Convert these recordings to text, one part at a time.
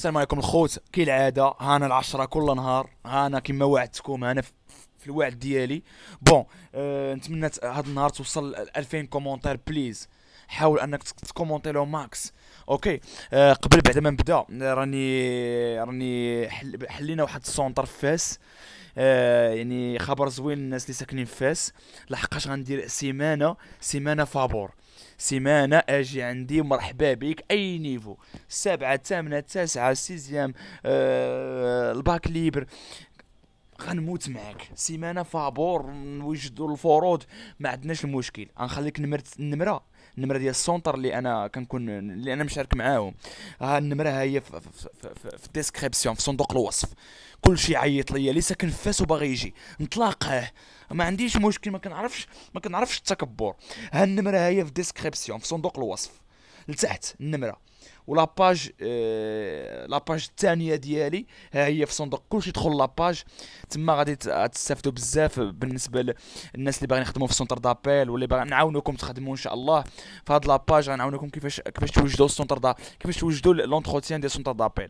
السلام عليكم الخوت كي العاده هانا العشرة كل نهار هانا كما وعدتكم انا في الوعد ديالي بون أه نتمنى هذا النهار توصل 2000 كومونتير بليز حاول انك تكومونتي لو ماكس اوكي أه قبل بعد ما نبدا راني راني حل حلينا واحد السونتر في فاس آه يعني خبر زوين للناس اللي ساكنين في فاس لحقاش غندير سيمانه سيمانه فابور سيمانه اجي عندي مرحبا بك اي نيفو السابعه ثامنة التاسعه السيزيام آه الباك ليبر غنموت معاك سيمانه فابور نوجدو الفروض ما عندناش المشكل غنخليك نمرة نمره النمره ديال السونتر اللي انا كنكون اللي انا مشارك معاهم ها النمره ها هي في, في, في, في الديسكريبسيون في صندوق الوصف كلشي عيط ليا اللي ساكن في فاس وباغي يجي نتلاقاه ما عنديش مشكل ما كنعرفش ما كنعرفش التكبر ها النمره هي في الديسكريبسيون في صندوق الوصف لتحت النمره ولاباج لاباج الثانيه ديالي ها هي في صندوق كلشي يدخل لاباج تما غادي تستافدوا بزاف بالنسبه للناس اللي باغيين يخدموا في سونتر دابيل واللي باغي نعاونوكم تخدموا ان شاء الله في هاد لاباج غنعاونوكم كيفاش كيفاش توجدوا السونتر دا كيفاش توجدوا لونتروتيان ديال سونتر دابيل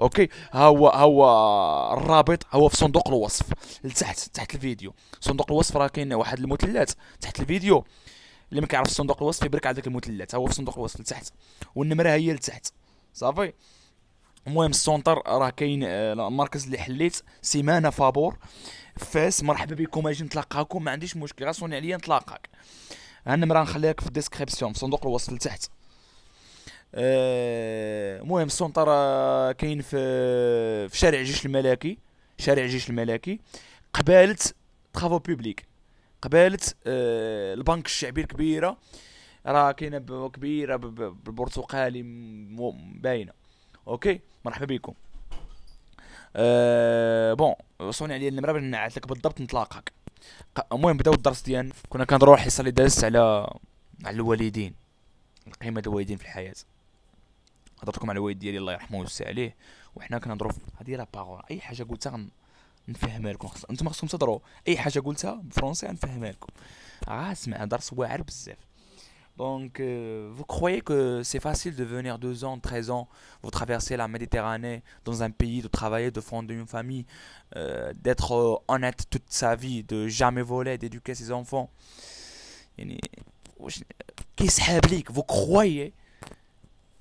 اوكي ها هو ها هو الرابط هو في صندوق الوصف لتحت تحت الفيديو صندوق الوصف راه كاين واحد المثلث تحت الفيديو اللي ما كيعرفش صندوق الوصف يبرك على ذاك المثلث هو في صندوق الوصف لتحت والنمره هي لتحت صافي المهم السونتر راه كاين آه، المركز اللي حليت سيمانه فابور فاس مرحبا بكم اجي نتلاقاكم ما عنديش مشكل غاصوني عليا نتلاقاك ها النمره نخليها في الديسكريبسيون في صندوق الوصف لتحت آه، المهم السونتر آه، كاين في في شارع جيش الملكي شارع جيش الملكي قبالة ترافو بوبليك آه البنك الشعبي الكبيره راه كاينه كبيره بالبرتقالي باينه اوكي مرحبا بكم أه بون وصوني عليا النمره باش نعت لك بالضبط نطلاقك المهم بداو الدرس ديالنا كنا كنضروا الحصه اللي دازت على على الوالدين القيمه ديال الوالدين في الحياه هضرت لكم على الوالد ديالي الله يرحمه ويوسع عليه وحنا كنهضروا في هذه لا باغول اي حاجه قلتها Donc, euh, vous croyez que c'est facile de venir 2 ans, 13 ans, vous traversez la Méditerranée dans un pays, de travailler, de fonder une famille, euh, d'être euh, honnête toute sa vie, de jamais voler, d'éduquer ses enfants Vous croyez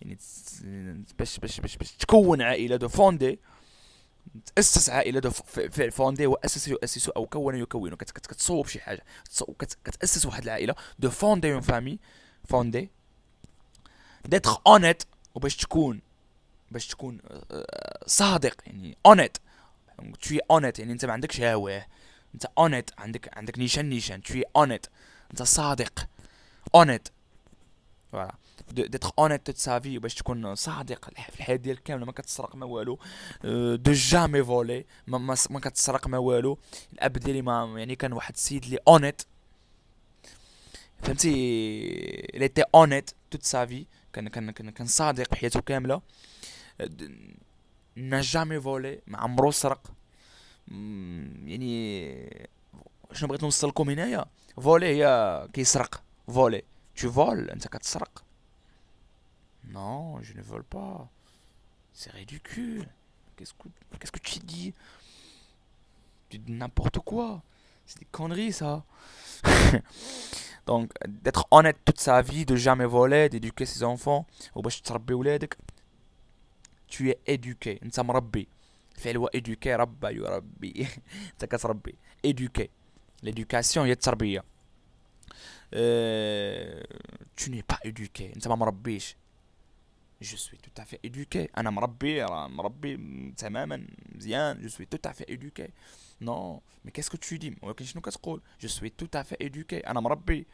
يعني باش باش باش باش تكون عائله دو فوندي تاسس عائله فعل فوندي واسس يؤسس او كون يكون كتصوب شي حاجه كتاسس واحد العائله دو فوندي اون فامي فوندي ديتر اونيت وباش تكون باش تكون آه، آه، صادق يعني اونيت تشوي اونيت يعني انت ما عندكش هواه انت اونيت عندك عندك نيشان نيشان تشوي اونيت انت صادق اونيت فوالا ديتر اونيت دو سافي باش تكون صادق في الحياه ديالك كامله ما كتسرق ما والو دو جامي فولي ما, ما, ما كتسرق ما والو الاب ديالي ما يعني كان واحد السيد لي اونيت فهمتي لي تي اونيت توت سافي كان كان كان, كان صادق حياته كامله نا جامي فولي ما عمرو سرق يعني شنو بغيت نوصل لكم هنايا فولي هي كيسرق فولي تو فول انت كتسرق Non, je ne vole pas. C'est ridicule. Qu'est-ce que, tu dis Tu dis n'importe quoi. C'est des conneries, ça. Donc, d'être honnête toute sa vie, de jamais voler, d'éduquer ses enfants. Tu es éduqué. Fais ou éduquer, Éduqué. L'éducation rabbi. Éduquer. L'éducation, yet euh, Tu n'es pas éduqué je suis tout à fait éduqué. Je suis tout à fait éduqué. Non, mais qu'est-ce que tu dis Je suis tout à fait éduqué. Anam Rabbi.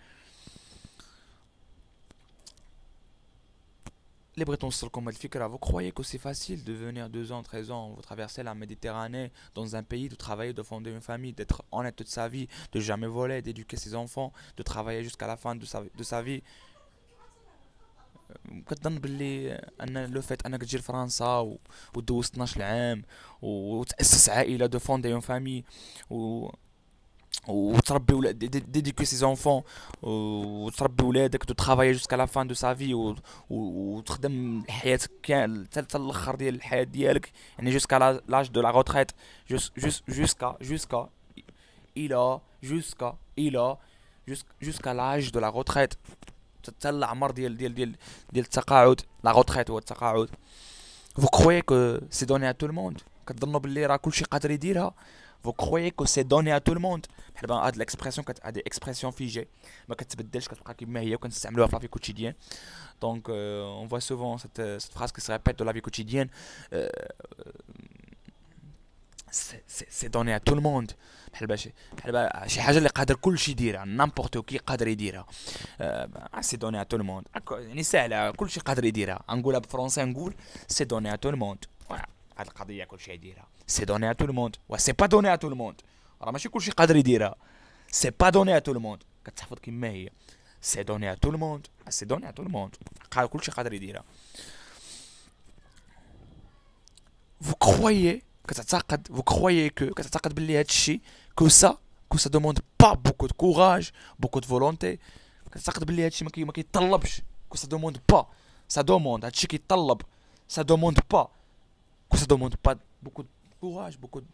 Les Bretons vous croyez que c'est facile de venir 2 ans, 13 ans, vous traverser la Méditerranée dans un pays, de travailler, de fonder une famille, d'être honnête toute sa vie, de jamais voler, d'éduquer ses enfants, de travailler jusqu'à la fin de de sa vie كتظن باللي ان لو فيت انك تجي لفرنسا و... ودوز 12 عام وتاسس عائله دو فوندي اون فامي و وتربي ولاد ديديكي سي زونفون وتربي ولادك ترافاي جوسكا لا فان دو سافي وتخدم حياتك كامل حتى الاخر ديال الحياه ديالك يعني جوسكا لاج دو لا روتريت جوسكا جوسكا الى جوسكا الى جوسكا لاج دو لا روتريت حتى العمر ديال ديال ديال ديال التقاعد لا غوتخيت هو التقاعد فو كروي كو سي دوني ا تو الموند كتظنوا باللي راه كلشي قادر يديرها فو كروي كو سي دوني ا تو الموند بحال هاد الاكسبرسيون كت هاد اكسبرسيون فيجي ما كتبدلش كتبقى كما هي وكنستعملوها في لافي كوتيديان دونك اون فوا سوفون سيت سيت فراز كي سي ريبيت دو لافي كوتيديان سي دوني ا تو الموند بحال باش بحال شي حاجه اللي قادر كلشي يديرها نامبورتو كي قادر يديرها سي دوني ا تو الموند يعني ساهله كلشي قادر يديرها نقولها بالفرنسي نقول سي دوني ا تو الموند هاد القضيه كلشي يديرها سي دوني ا تو الموند و سي با دوني ا تو الموند راه ماشي كلشي قادر يديرها سي با دوني ا تو الموند كتحفظ كما هي سي دوني ا تو الموند سي دوني ا تو الموند كلشي قادر يديرها Vous croyez vous croyez que que ça que ça demande pas beaucoup de courage beaucoup de volonté que ça demande pas ça demande ça demande pas que demande pas beaucoup de courage beaucoup de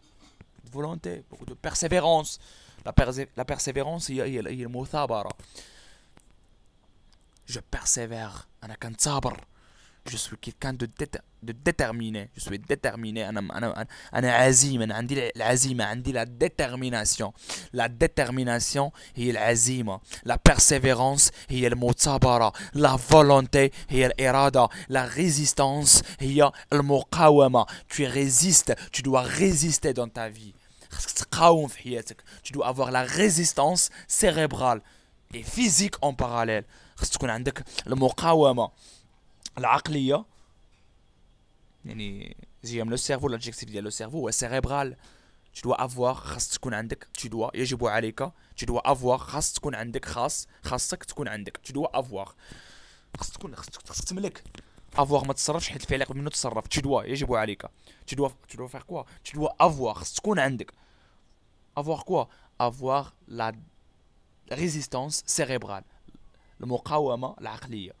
volonté beaucoup de persévérance la, la persévérance il y a il mot sabre je persévère je suis quelqu'un de, tête de déterminé. Je suis déterminé. la détermination. La détermination est l'azim, La persévérance le motabara, La volonté est l'irada, La résistance هي المقاومة. Tu résistes. Tu dois résister dans ta vie. Tu dois avoir la résistance cérébrale et physique en parallèle. dois تكون عندك المقاومة. العقليه يعني جايه من لو سيرفو لادجيكتيف ديال لو سيرفو هو سيريبرال tu dois avoir خاص تكون عندك tu dois يجب عليك tu dois avoir خاص تكون عندك خاص خاصك تكون عندك tu dois avoir خاص تكون خاصك خاص تملك افواغ ما تصرفش حيت الفعل قبل منه تصرف tu dois يجب عليك tu dois tu dois faire quoi tu dois avoir خاص تكون عندك avoir quoi avoir la résistance cérébrale المقاومه العقليه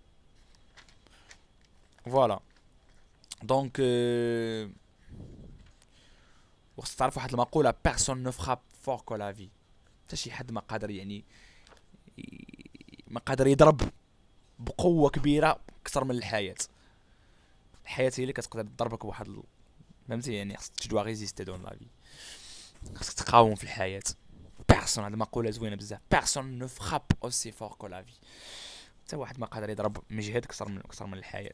فوالا دونك وخصك تعرف واحد المقولة بيرسون نو فخاب فور كو لا في حتى شي حد ما قادر يعني ما قادر يضرب بقوة كبيرة أكثر من الحياة الحياة هي اللي كتقدر تضربك بواحد فهمتي يعني خصك تدوا ريزيستي دون لافي خصك تقاوم في الحياة بيرسون هاد المقولة زوينة بزاف بيرسون نو فخاب اوسي فور كو لا في حتى واحد ما قادر يضرب مجهد أكثر من أكثر من الحياة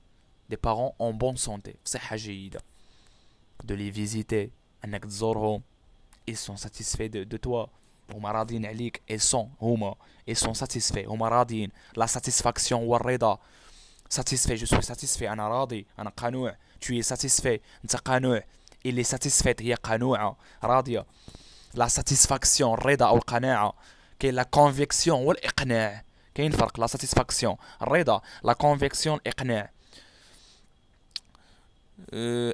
des parents en bonne santé. De les visiter. Ils sont satisfaits de, de toi. Ils sont, ils sont satisfaits. La satisfaction. Satisfait. Je suis satisfait. Tu es satisfait. Il est satisfait. La satisfaction. Quelle la conviction ou l'éclair Quelle est la satisfaction Reda, la conviction, l'éclair.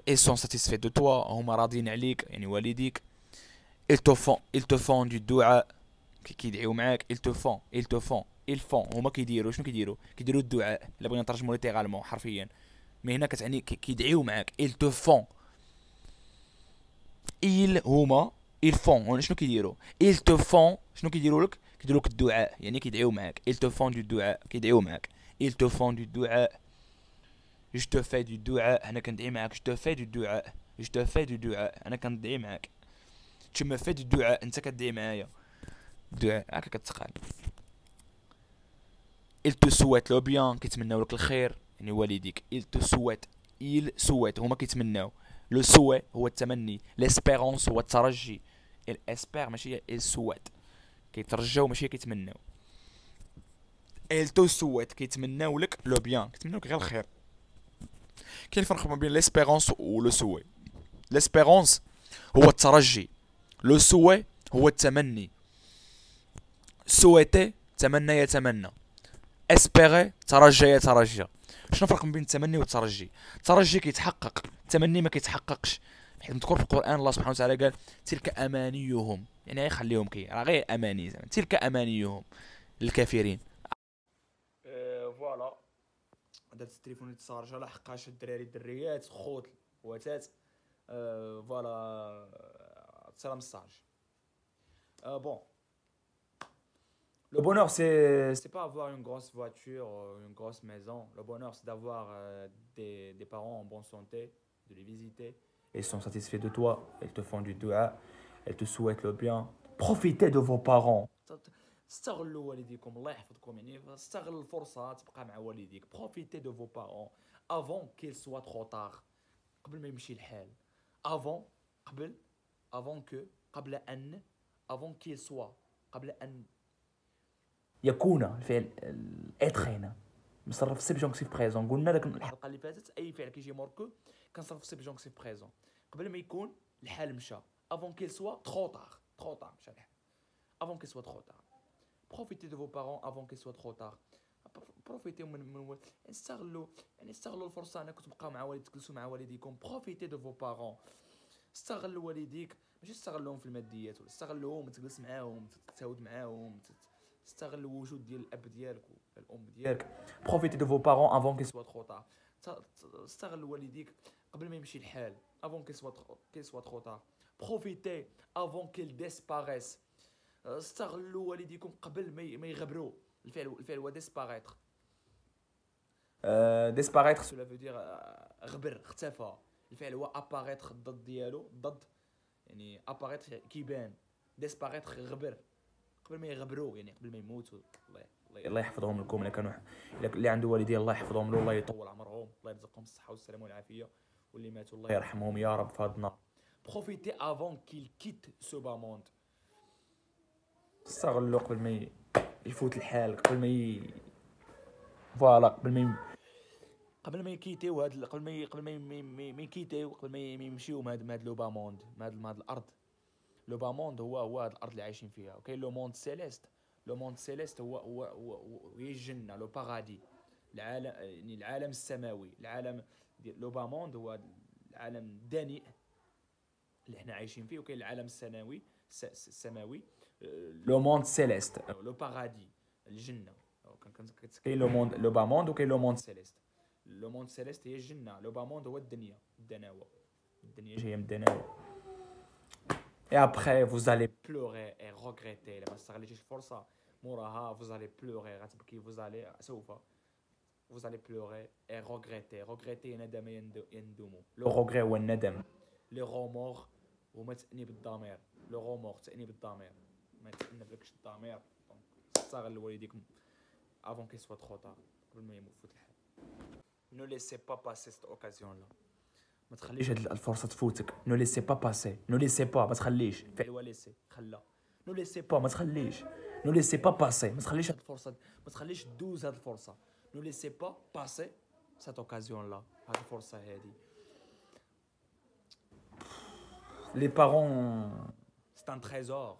اي سون ساتيسفي دو توا هما راضيين عليك يعني والديك ils te font ils te font du دعاء كيدعيو معاك ils te font ils te font ils font هما كيديروا شنو كيديروا كيديروا الدعاء الا بغينا نترجمو ليتيرالمون حرفيا مي هنا كتعني كيدعيو معاك ils te font ils هما ils font شنو كيديروا ils te font شنو كيديروا لك كيديروا لك الدعاء يعني كيدعيو معاك ils te font du دعاء كيدعيو معاك ils te font du دعاء Je تو في دو دعاء أنا كندعي معاك. Je تو في دو دعاء Je تو في دو دعاء أنا كندعي معاك. Tu me fais du dua. أنت كدعي معايا. دعاء هكا كتقال. Il te souhaite le bien. كيتمناو لك الخير. يعني والديك. Il te souhaite. Il souhaite. هما كيتمناو. لو سوي هو التمني ليسبيرونس هو الترجي الاسبير ماشي السوات كيترجاو ماشي كيتمناو التو سوات كيتمناو لك لو بيان كيتمناو لك غير الخير كاين الفرق ما بين ليسبيرونس ولو سوي ليسبيرونس هو الترجي لو سوي هو التمني سويتي تمنى يتمنى اسبيري ترجى يترجى شنو الفرق بين التمني والترجي الترجي كيتحقق التمني ما كيتحققش حيت مذكور في القران الله سبحانه وتعالى قال تلك امانيهم يعني غير خليهم كي راه غير اماني زعما تلك امانيهم للكافرين Le bonheur, c'est pas avoir une grosse voiture, euh, une grosse maison. Le bonheur, c'est d'avoir euh, des, des, parents en bonne santé, de les visiter. Ils sont satisfaits de toi, ils te font du doigt, ils te souhaitent le bien. Profitez de vos parents. استغلوا والديكم الله يحفظكم يعني استغل الفرصه تبقى مع والديك بروفيتي دو فو بارون افون كيل سوا ترو طار قبل ما يمشي الحال افون قبل افون كو قبل ان افون كيل سوا قبل ان يكون الفعل الاتر هنا مصرف سبجونكتيف بريزون قلنا لك الحلقه اللي فاتت اي فعل كيجي موركو كنصرف سبجونكتيف بريزون قبل ما يكون الحال مشى افون كيل سوا ترو طار ترو طار مشى الحال افون كيل سوا ترو طار بروفيتي دو فو بارون avant كي soit trop tard بروفيتي من من استغلوا يعني استغلوا الفرصه انك تبقاو مع والديك تجلسوا مع والديكم بروفيتي دو فو بارون استغلوا والديك ماشي استغلوهم في الماديات ولا استغلهم تجلس معاهم تتساود معاهم تستغل الوجود ديال الاب ديالك ولا الام ديالك بروفيتي دو فو بارون افون كي سوا تخو طار استغل والديك قبل ما يمشي الحال افون كي سوا كي سوا تخو طار بروفيتي افون كيل ديسباريس استغلوا والديكم قبل ما يغبروا الفعل الفعل هو ديسباغيتر ديسباغيتر سولا فو دير غبر اختفى الفعل هو اباغيتر الضد ديالو ضد يعني اباغيتر كيبان ديسباغيتر غبر قبل ما يغبروا يعني قبل ما يموتوا الله الله يحفظهم لكم اللي كانوا اللي عنده والدين الله يحفظهم له الله يطول عمرهم الله يرزقهم الصحه والسلامه والعافيه واللي ماتوا الله يرحمهم يا رب فادنا بروفيتي افون كيل كيت سو با موند استغلو قبل ما يفوت الحال قبل ما ي... فوالا قبل ما قبل ما يكيتيو هاد قبل ما قبل ما ما يكيتيو قبل ما يمشيو من هاد هاد لوباموند من هاد هاد الارض لوباموند هو هو هاد الارض اللي عايشين فيها وكاين لو موند سيليست لو موند سيليست هو هو هو هي الجنه لو باغادي العالم يعني العالم السماوي العالم ديال لوباموند هو العالم الدنيء اللي حنا عايشين فيه وكاين العالم السماوي السماوي Euh, le monde céleste. Euh, le paradis, oh, le monde, le bas monde ou le monde céleste. Le monde céleste est Jannah, le bas monde est Dunya, dunya. Et après, vous allez pleurer et regretter. Vous allez pleurer, vous allez, hein. vous allez pleurer et regretter. Regretter Le regret ou le nadam. Le remords, le remords, le remords. Avant qu'il soit trop tard, ne laissez pas passer cette occasion-là. Ne laissez pas passer. Ne laissez pas passer. Ne laissez pas Ne laissez pas passer. Ne laissez pas passer. Ne laissez pas Ne laissez pas passer cette occasion-là. Les parents. C'est un trésor.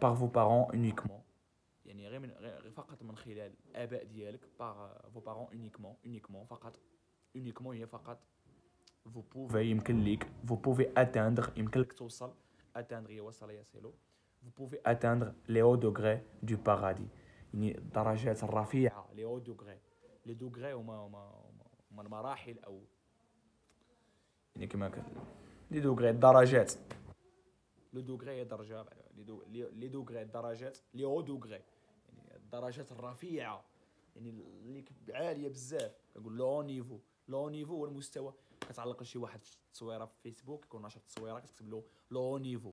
par vos parents uniquement. par euh, vos parents uniquement, vous pouvez, atteindre, les hauts degrés du paradis. les hauts degrés. Les degrés لي دو لي الدرجات لي او دوغري يعني الدرجات الرفيعه يعني اللي عاليه بزاف كنقول لو نيفو لو نيفو هو المستوى كتعلق لشي واحد التصويره في فيسبوك يكون نشر تصويره كتكتب له لو نيفو